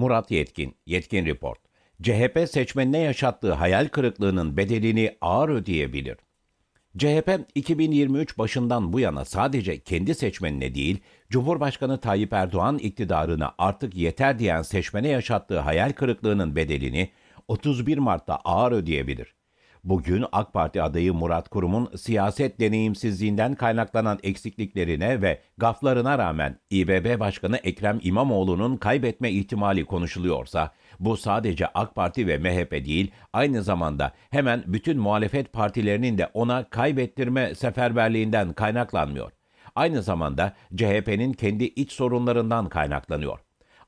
Murat Yetkin, Yetkin Report. CHP seçmenine yaşattığı hayal kırıklığının bedelini ağır ödeyebilir. CHP 2023 başından bu yana sadece kendi seçmenine değil, Cumhurbaşkanı Tayyip Erdoğan iktidarına artık yeter diyen seçmene yaşattığı hayal kırıklığının bedelini 31 Mart'ta ağır ödeyebilir. Bugün AK Parti adayı Murat Kurum'un siyaset deneyimsizliğinden kaynaklanan eksikliklerine ve gaflarına rağmen İBB Başkanı Ekrem İmamoğlu'nun kaybetme ihtimali konuşuluyorsa, bu sadece AK Parti ve MHP değil, aynı zamanda hemen bütün muhalefet partilerinin de ona kaybettirme seferberliğinden kaynaklanmıyor. Aynı zamanda CHP'nin kendi iç sorunlarından kaynaklanıyor.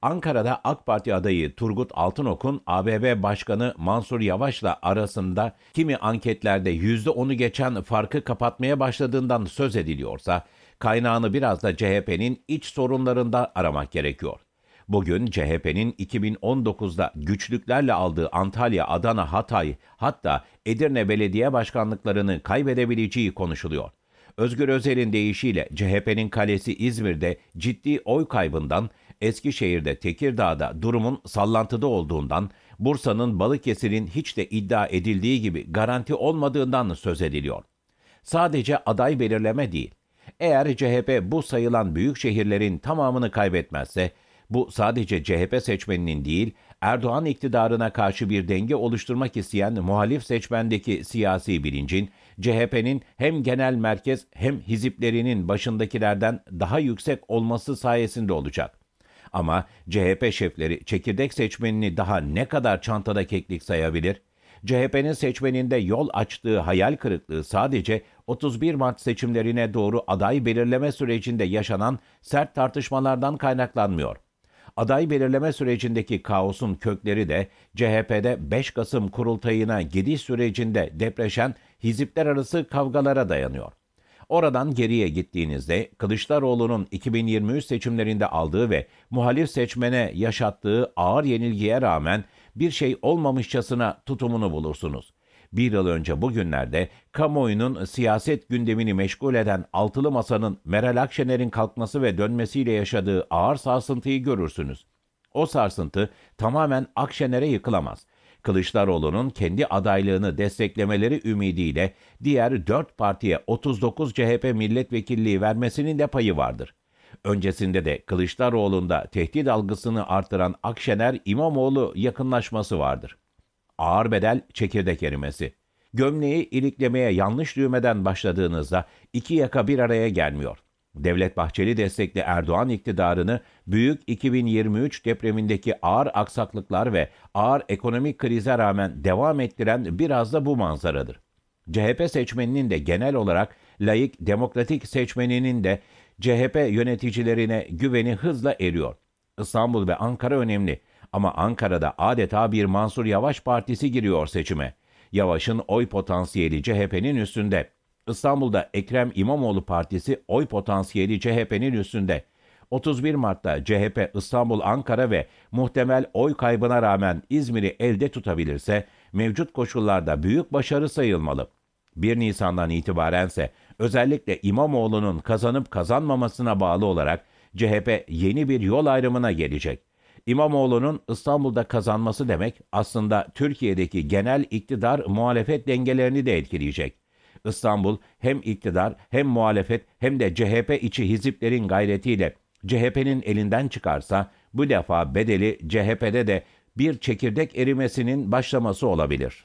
Ankara'da AK Parti adayı Turgut Altınok'un ABB Başkanı Mansur Yavaş'la arasında kimi anketlerde %10'u geçen farkı kapatmaya başladığından söz ediliyorsa, kaynağını biraz da CHP'nin iç sorunlarında aramak gerekiyor. Bugün CHP'nin 2019'da güçlüklerle aldığı Antalya, Adana, Hatay hatta Edirne belediye başkanlıklarını kaybedebileceği konuşuluyor. Özgür Özel'in deyişiyle CHP'nin kalesi İzmir'de ciddi oy kaybından Eskişehir'de, Tekirdağ'da durumun sallantıda olduğundan, Bursa'nın Balıkesir'in hiç de iddia edildiği gibi garanti olmadığından söz ediliyor. Sadece aday belirleme değil. Eğer CHP bu sayılan büyük şehirlerin tamamını kaybetmezse, bu sadece CHP seçmeninin değil, Erdoğan iktidarına karşı bir denge oluşturmak isteyen muhalif seçmendeki siyasi bilincin, CHP'nin hem genel merkez hem hiziplerinin başındakilerden daha yüksek olması sayesinde olacak. Ama CHP şefleri çekirdek seçmenini daha ne kadar çantada keklik sayabilir? CHP'nin seçmeninde yol açtığı hayal kırıklığı sadece 31 Mart seçimlerine doğru aday belirleme sürecinde yaşanan sert tartışmalardan kaynaklanmıyor. Aday belirleme sürecindeki kaosun kökleri de CHP'de 5 Kasım kurultayına gidiş sürecinde depreşen hizipler arası kavgalara dayanıyor. Oradan geriye gittiğinizde Kılıçdaroğlu'nun 2023 seçimlerinde aldığı ve muhalif seçmene yaşattığı ağır yenilgiye rağmen bir şey olmamışçasına tutumunu bulursunuz. Bir yıl önce bugünlerde kamuoyunun siyaset gündemini meşgul eden Altılı Masa'nın Meral Akşener'in kalkması ve dönmesiyle yaşadığı ağır sarsıntıyı görürsünüz. O sarsıntı tamamen Akşener'e yıkılamaz. Kılıçdaroğlu'nun kendi adaylığını desteklemeleri ümidiyle diğer 4 partiye 39 CHP milletvekilliği vermesinin de payı vardır. Öncesinde de Kılıçdaroğlu'nda tehdit algısını artıran Akşener İmamoğlu yakınlaşması vardır. Ağır bedel çekirdek erimesi. Gömleği iliklemeye yanlış düğmeden başladığınızda iki yaka bir araya gelmiyor.'' Devlet Bahçeli destekli Erdoğan iktidarını büyük 2023 depremindeki ağır aksaklıklar ve ağır ekonomik krize rağmen devam ettiren biraz da bu manzaradır. CHP seçmeninin de genel olarak layık demokratik seçmeninin de CHP yöneticilerine güveni hızla eriyor. İstanbul ve Ankara önemli ama Ankara'da adeta bir Mansur Yavaş partisi giriyor seçime. Yavaş'ın oy potansiyeli CHP'nin üstünde. İstanbul'da Ekrem İmamoğlu Partisi oy potansiyeli CHP'nin üstünde. 31 Mart'ta CHP İstanbul, Ankara ve muhtemel oy kaybına rağmen İzmir'i elde tutabilirse mevcut koşullarda büyük başarı sayılmalı. 1 Nisan'dan itibarense özellikle İmamoğlu'nun kazanıp kazanmamasına bağlı olarak CHP yeni bir yol ayrımına gelecek. İmamoğlu'nun İstanbul'da kazanması demek aslında Türkiye'deki genel iktidar muhalefet dengelerini de etkileyecek. İstanbul hem iktidar hem muhalefet hem de CHP içi hiziplerin gayretiyle CHP'nin elinden çıkarsa bu defa bedeli CHP'de de bir çekirdek erimesinin başlaması olabilir.